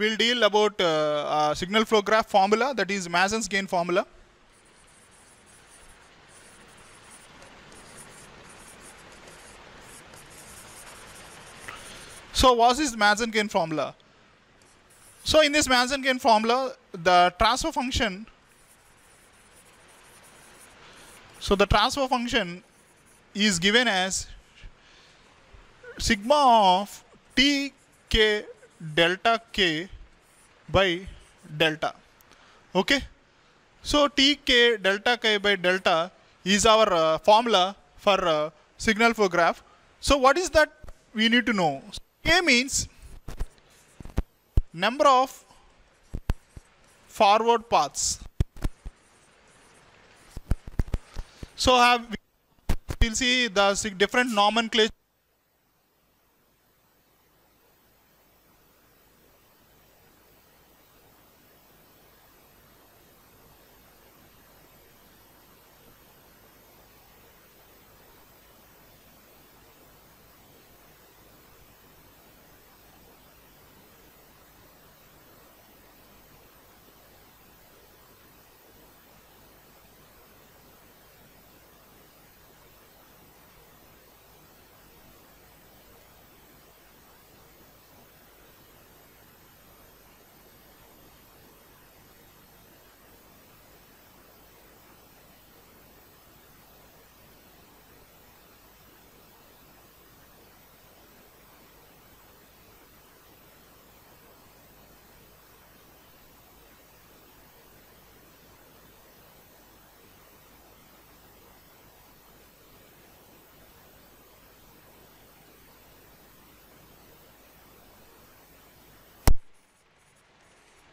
we'll deal about uh, uh, signal flow graph formula, that is Mason's gain formula. So what is Mason's gain formula? So in this Mason's gain formula, the transfer function, so the transfer function is given as sigma of t k delta k by delta. Okay. So Tk delta k by delta is our uh, formula for uh, signal flow graph. So what is that we need to know? K means number of forward paths. So have we'll see the different nomenclature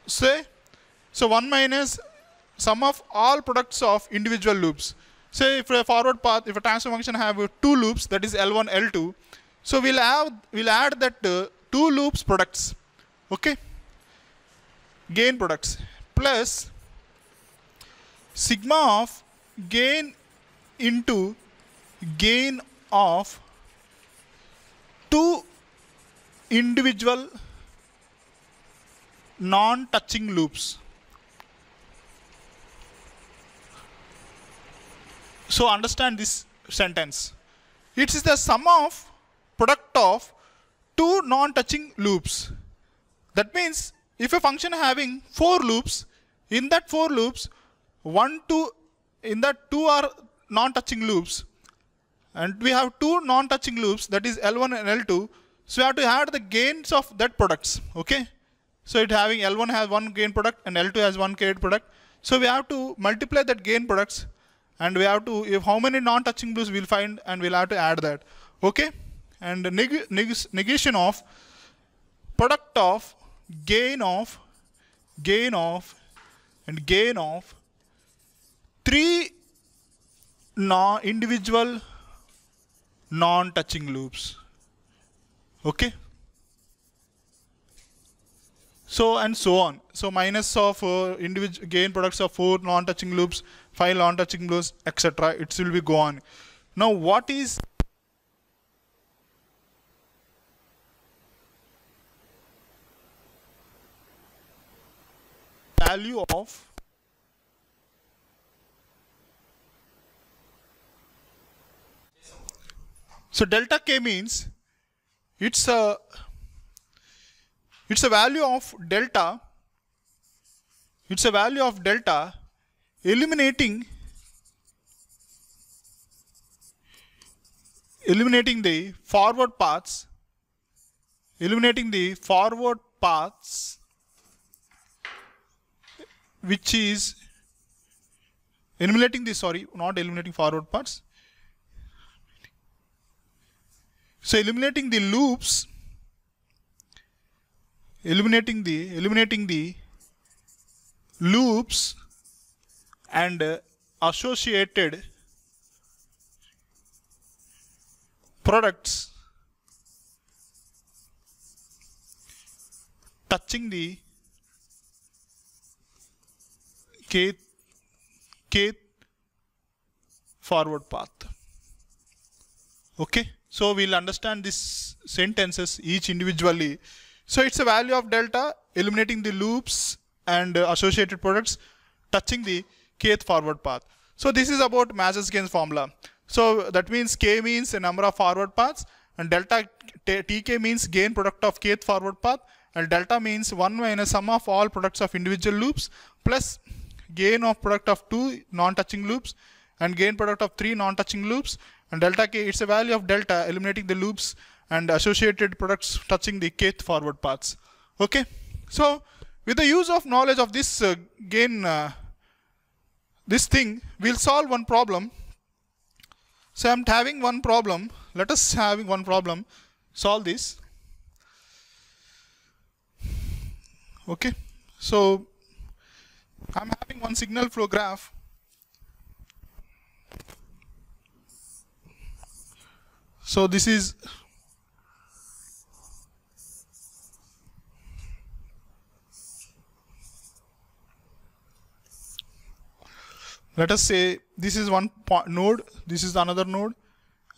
say so 1 minus sum of all products of individual loops say if a forward path if a transfer function have two loops that is l1 l2 so we'll have we'll add that uh, two loops products okay gain products plus sigma of gain into gain of two individual non-touching loops. So understand this sentence. It is the sum of product of two non-touching loops. That means if a function having four loops, in that four loops, one, two, in that two are non-touching loops. And we have two non-touching loops, that is L1 and L2. So we have to add the gains of that products, okay? So it having L1 has one gain product and L2 has one gain product. So we have to multiply that gain products and we have to, if how many non-touching blues we'll find and we'll have to add that. Okay? And neg neg negation of product of gain of gain of and gain of three non individual non touching loops okay so and so on. So minus of uh, individual gain products of four non-touching loops, five non-touching loops, etc. It will be go on. Now what is value of so delta k means it's a it's a value of delta. It's a value of delta eliminating eliminating the forward paths eliminating the forward paths which is eliminating the sorry not eliminating forward paths so eliminating the loops eliminating the eliminating the loops and associated products touching the k k forward path okay so we'll understand these sentences each individually so it's a value of delta, eliminating the loops and uh, associated products, touching the kth forward path. So this is about masses gain formula. So that means k means the number of forward paths and delta tk means gain product of kth forward path and delta means 1 minus sum of all products of individual loops plus gain of product of 2 non-touching loops and gain product of 3 non-touching loops and delta k it's a value of delta eliminating the loops and associated products touching the kth forward paths. Okay, so with the use of knowledge of this uh, gain, uh, this thing, we'll solve one problem. So I'm having one problem. Let us having one problem. Solve this. Okay, so I'm having one signal flow graph. So this is let us say this is one node, this is another node,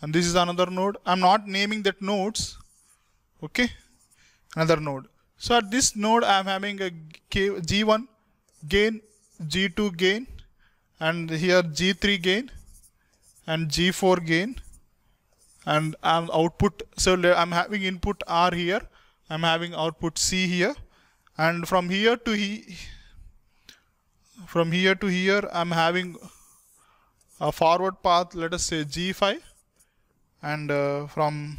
and this is another node. I'm not naming that nodes, okay? Another node. So at this node, I'm having a K, G1 gain, G2 gain, and here G3 gain, and G4 gain, and I'm output. So I'm having input R here, I'm having output C here, and from here to here, from here to here I'm having a forward path let us say G5 and uh, from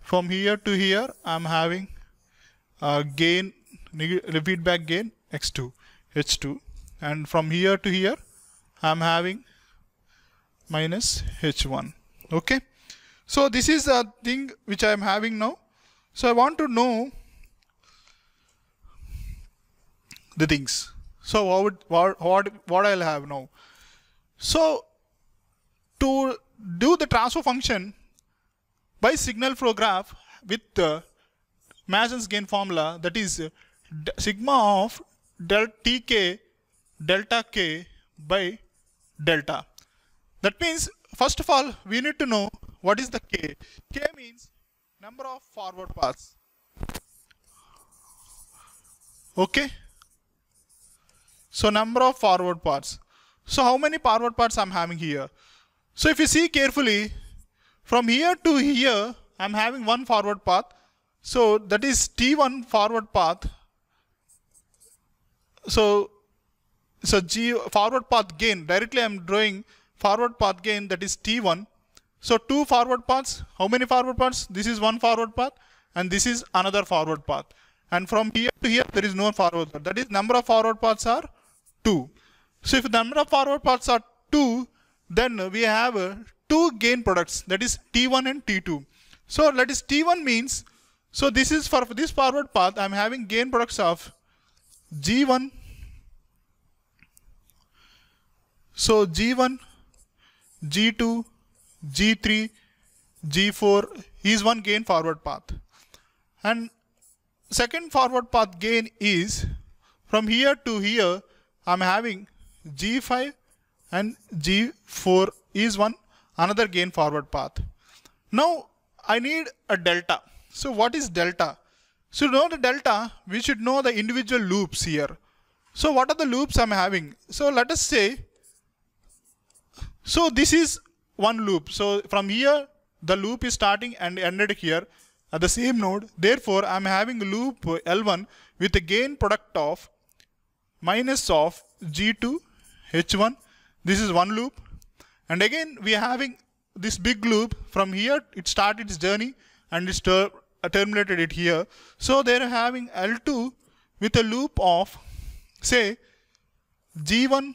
from here to here I'm having a gain feedback gain x2 h2 and from here to here I'm having minus h1 okay so this is the thing which I am having now so I want to know the things so what, would, what, what, what I'll have now. So to do the transfer function by signal flow graph with uh, Mason's gain formula that is uh, sigma of delta tk delta k by delta. That means first of all we need to know what is the k. k means number of forward paths. Okay. So number of forward parts. So how many forward parts I'm having here? So if you see carefully, from here to here, I'm having one forward path. So that is T1 forward path. So, so G forward path gain, directly I'm drawing forward path gain that is T1. So two forward paths, how many forward paths? This is one forward path and this is another forward path. And from here to here, there is no forward path. That is number of forward paths are 2. So if the number of forward paths are 2, then we have uh, two gain products that is T1 and T2. So that is T1 means, so this is for this forward path, I'm having gain products of G1. So G1, G2, G3, G4 is one gain forward path. And second forward path gain is from here to here I'm having G5 and G4 is one another gain forward path. Now I need a delta. So what is delta? So to know the delta, we should know the individual loops here. So what are the loops I'm having? So let us say, so this is one loop. So from here, the loop is starting and ended here at the same node. Therefore, I'm having loop L1 with a gain product of minus of G2 H1. This is one loop. And again, we are having this big loop from here. It started its journey and it ter uh, terminated it here. So they are having L2 with a loop of say G1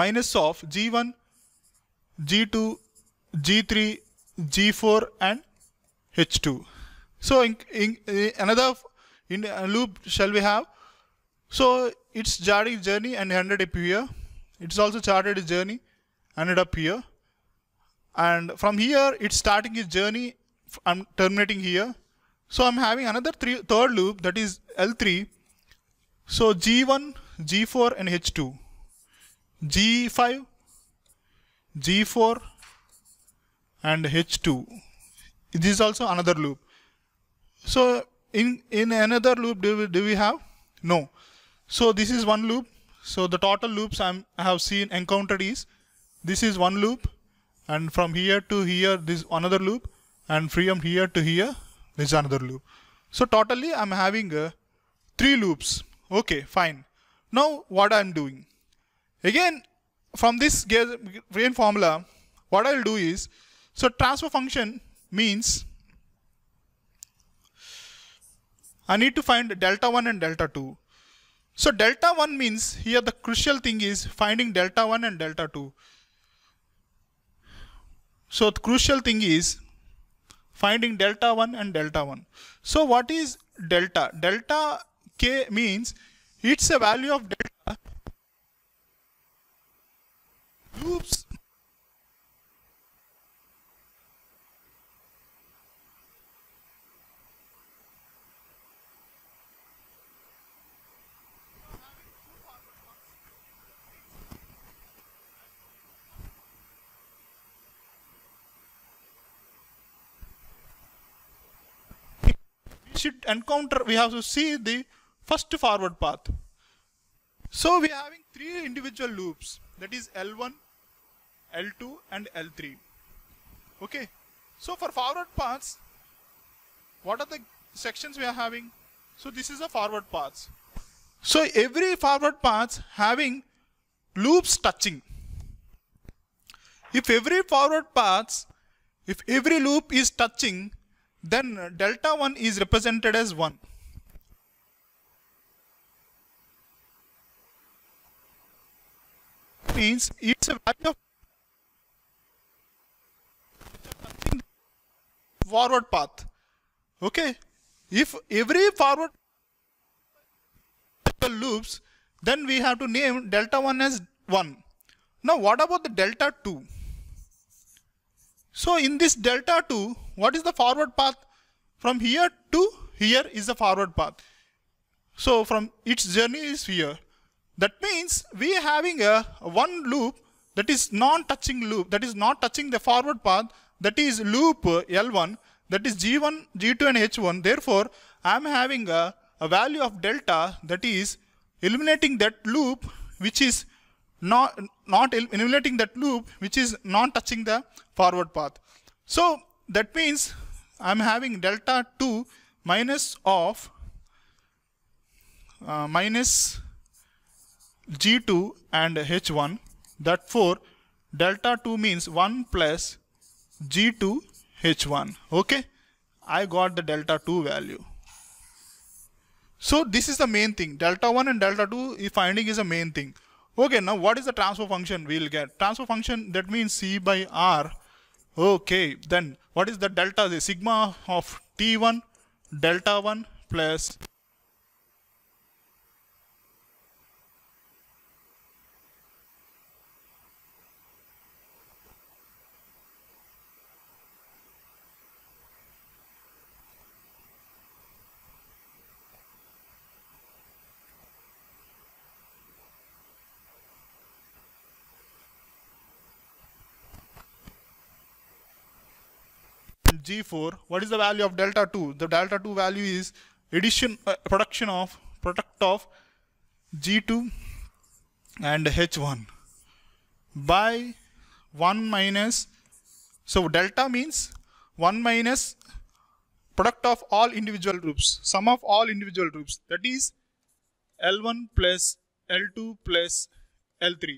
minus of G1, G2, G3, G4 and H2. So in, in, another in uh, loop shall we have so it's charting journey and ended up here. It's also charted a journey, ended up here. And from here, it's starting its journey. I'm terminating here. So I'm having another three, third loop that is L3. So G1, G4 and H2. G5, G4 and H2. This is also another loop. So in, in another loop do we, do we have? No. So this is one loop. So the total loops I'm, i have seen encountered is this is one loop and from here to here this another loop and from here to here this is another loop. So totally I'm having uh, three loops. Okay, fine. Now what I'm doing? Again, from this gain formula, what I'll do is, so transfer function means I need to find delta 1 and delta 2. So delta 1 means here the crucial thing is finding delta 1 and delta 2. So the crucial thing is finding delta 1 and delta 1. So what is delta? Delta k means it's a value of delta. Oops. should encounter, we have to see the first forward path. So we are having three individual loops that is L1, L2 and L3. Okay. So for forward paths, what are the sections we are having? So this is a forward path. So every forward path having loops touching. If every forward path, if every loop is touching, then delta 1 is represented as 1. Means it's a value of forward path. Okay. If every forward loops, then we have to name delta 1 as 1. Now what about the delta 2? So in this delta 2, what is the forward path? From here to here is the forward path. So from its journey is here. That means we are having a one loop that is non-touching loop, that is not touching the forward path, that is loop L1, that is G1, G2 and H1. Therefore, I am having a, a value of delta that is eliminating that loop which is not, not eliminating that loop which is non touching the forward path. So that means I'm having delta 2 minus of uh, minus G2 and H1. That 4 delta 2 means 1 plus G2 H1. Okay. I got the delta 2 value. So this is the main thing. Delta 1 and delta 2 finding is the main thing. Okay, now what is the transfer function we will get? Transfer function that means C by R Okay, then what is the delta? The sigma of T1 delta 1 plus G4, what is the value of delta 2? The delta 2 value is addition uh, production of product of G2 and H1 by 1 minus so delta means 1 minus product of all individual groups sum of all individual groups that is L1 plus L2 plus L3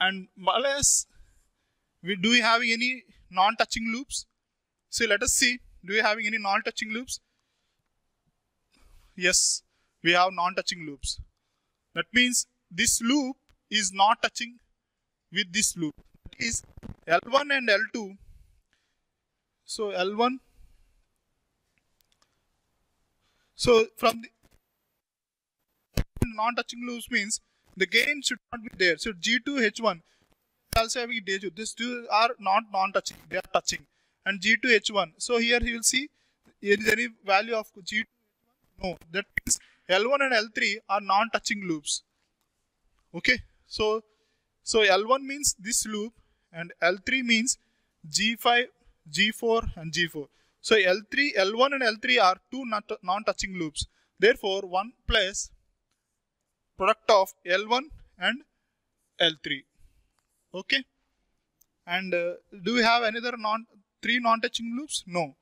and unless we do we have any non-touching loops so let us see, do we having any non-touching loops? Yes, we have non-touching loops. That means this loop is not touching with this loop. That is L1 and L2. So L1. So from the non-touching loops means the gain should not be there. So G2, H1 also have danger. These two are not non-touching, they are touching and g to H1. So here you will see is there any value of G2 H1? No, that means L1 and L3 are non-touching loops. Okay, so so L1 means this loop and L3 means G5, G4 and G4. So L3, L1 and L3 are two non-touching loops. Therefore, 1 plus product of L1 and L3. Okay. And uh, do we have another non three non-touching loops? No.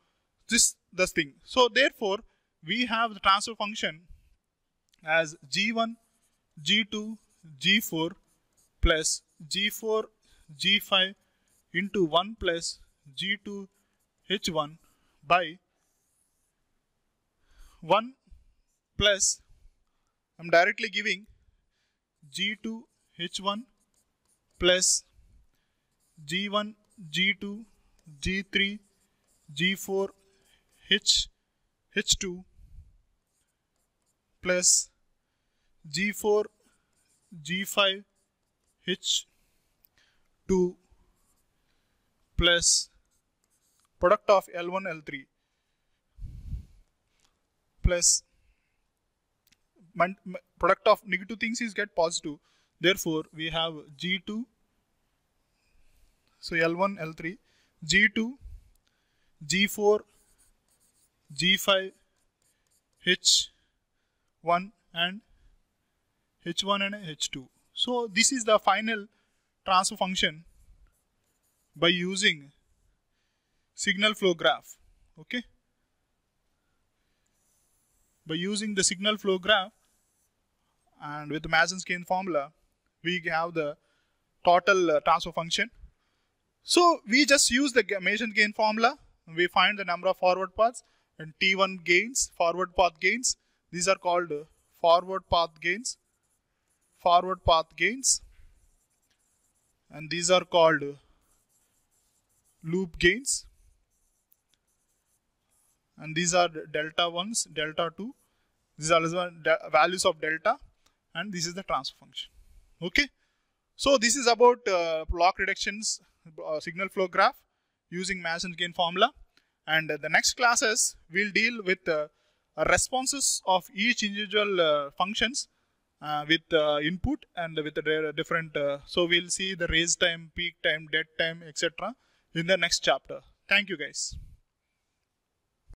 This the thing. So therefore, we have the transfer function as g1, g2, g4 plus g4, g5 into 1 plus g2, h1 by 1 plus I'm directly giving g2, h1 plus g1, g2, G3, G4, H, H2 plus G4, G5, H2 plus product of L1, L3 plus product of negative things is get positive. Therefore, we have G2, so L1, L3 G2, G4, G5, H1 and H1 and H2. So this is the final transfer function by using signal flow graph. Okay. By using the signal flow graph and with the Mazen's gain formula, we have the total uh, transfer function so we just use the measure gain formula. We find the number of forward paths and T1 gains, forward path gains. These are called forward path gains, forward path gains. And these are called loop gains. And these are delta 1s, delta 2. These are the values of delta. And this is the transfer function. Okay. So this is about uh, block reductions uh, signal flow graph using Mason's gain formula. And the next classes will deal with uh, responses of each individual uh, functions uh, with input and with the different. so we'll see the raise time, peak time, dead time, etc. in the next chapter. Thank you guys.